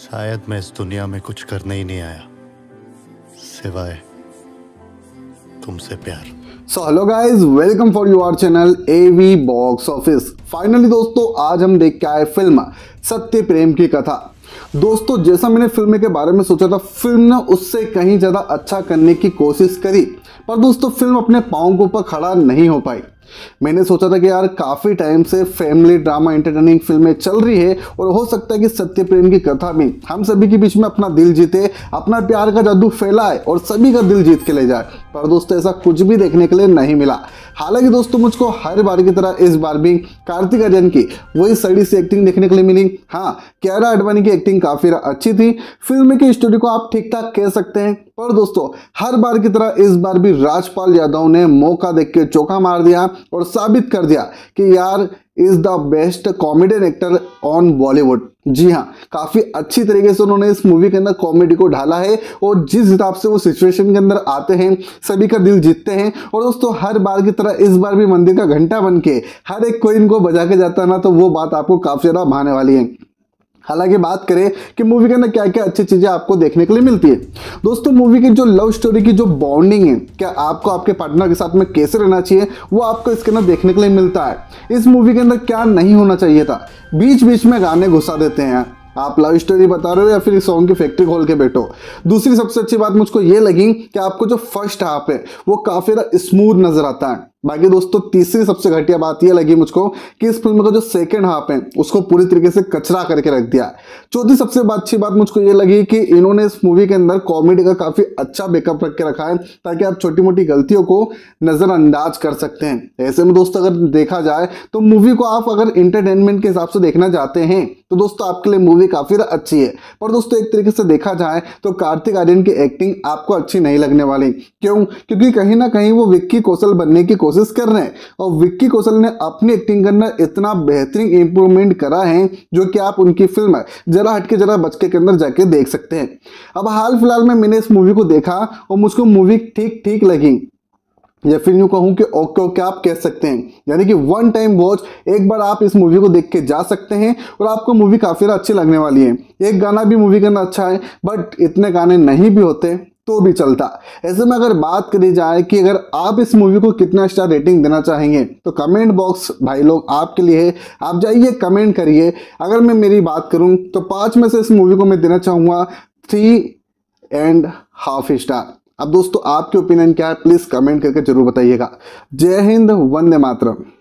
शायद मैं इस दुनिया में कुछ करने ही नहीं आया सिवाय तुमसे प्यार so hello guys welcome for our channel AV box office finally दोस्तों आज हम देख के आए फिल्म सत्य प्रेम की कथा दोस्तों जैसा मैंने फिल्म के बारे में सोचा था फिल्म ने उससे कहीं ज़्यादा अच्छा करने की कोशिश करी पर दोस्तों फिल्म अपने पाओं के ऊपर खड़ा नहीं हो पाई मैंने सोचा था कि यार काफ़ी टाइम से फैमिली ड्रामा एंटरटेनिंग फिल्में चल रही है और हो सकता है कि सत्य प्रेम की कथा भी हम सभी के बीच में अपना दिल जीते अपना प्यार का जादू फैलाए और सभी का दिल जीत के ले जाए पर दोस्तों ऐसा कुछ भी देखने के लिए नहीं मिला हालांकि दोस्तों मुझको हर बार की तरह इस बार भी कार्तिक आर्यन की वही सड़ी सी एक्टिंग देखने के लिए मिली हाँ कैरा आडवाणी की एक्टिंग काफ़ी अच्छी थी फिल्म की स्टोरी को आप ठीक ठाक कह सकते हैं पर दोस्तों हर बार की तरह इस बार भी राजपाल यादव ने मौका देख के चौका मार दिया और साबित कर दिया कि यार is the best comedian actor on Bollywood जी हाँ काफ़ी अच्छी तरीके से उन्होंने इस मूवी के अंदर कॉमेडी को ढाला है और जिस हिसाब से वो सिचुएशन के अंदर आते हैं सभी का दिल जीतते हैं और दोस्तों हर बार की तरह इस बार भी मंदिर का घंटा बन के हर एक कोई इनको बजा के जाता ना तो वो बात आपको काफ़ी ज़्यादा भाने वाली है हालांकि बात करें कि मूवी के अंदर क्या क्या अच्छी चीज़ें आपको देखने के लिए मिलती है दोस्तों मूवी की जो लव स्टोरी की जो बॉन्डिंग है क्या आपको आपके पार्टनर के साथ में कैसे रहना चाहिए वो आपको इसके अंदर देखने के लिए मिलता है इस मूवी के अंदर क्या नहीं होना चाहिए था बीच बीच में गाने घुसा देते हैं आप लव स्टोरी बता रहे हो या फिर सॉन्ग की फैक्ट्री खोल के बैठो दूसरी सबसे अच्छी बात मुझको ये लगी कि आपको जो फर्स्ट हाफ है वो काफ़ी स्मूथ नज़र आता है बाकी दोस्तों तीसरी सबसे घटिया बात यह लगी मुझको कि इस फिल्म का जो सेकंड हाफ है उसको पूरी तरीके से कचरा करके रख दिया चौथी सबसे अच्छी बात मुझको यह लगी कि इन्होंने इस मूवी के अंदर कॉमेडी का काफ़ी अच्छा बेकअप रख के रखा है ताकि आप छोटी मोटी गलतियों को नज़रअंदाज कर सकते हैं ऐसे में दोस्तों अगर देखा जाए तो मूवी को आप अगर इंटरटेनमेंट के हिसाब से देखना चाहते हैं तो दोस्तों आपके लिए मूवी काफ़ी अच्छी है पर दोस्तों एक तरीके से देखा जाए तो कार्तिक आर्यन की एक्टिंग आपको अच्छी नहीं लगने वाली क्यों क्योंकि कहीं ना कहीं वो विक्की कौशल बनने की कोशिश कर रहे हैं और विक्की कौशल ने अपनी एक्टिंग के अंदर इतना बेहतरीन इंप्रूवमेंट करा है जो कि आप उनकी फिल्म जरा हटके जरा बचके के अंदर जाके देख सकते हैं अब हाल फिलहाल में मैंने इस मूवी को देखा और मुझको मूवी ठीक ठीक लगी या फिर यूँ कहूँ कि ओके ओके आप कह सकते हैं यानी कि वन टाइम वॉच एक बार आप इस मूवी को देख के जा सकते हैं और आपको मूवी काफ़ी अच्छी लगने वाली है एक गाना भी मूवी का अच्छा है बट इतने गाने नहीं भी होते तो भी चलता ऐसे में अगर बात करी जाए कि अगर आप इस मूवी को कितना स्टार रेटिंग देना चाहेंगे तो कमेंट बॉक्स भाई लोग आपके लिए है आप जाइए कमेंट करिए अगर मैं मेरी बात करूं तो पांच में से इस मूवी को मैं देना चाहूंगा थ्री एंड हाफ स्टार अब दोस्तों आपके ओपिनियन क्या है प्लीज़ कमेंट करके जरूर बताइएगा जय हिंद वंदे मातरम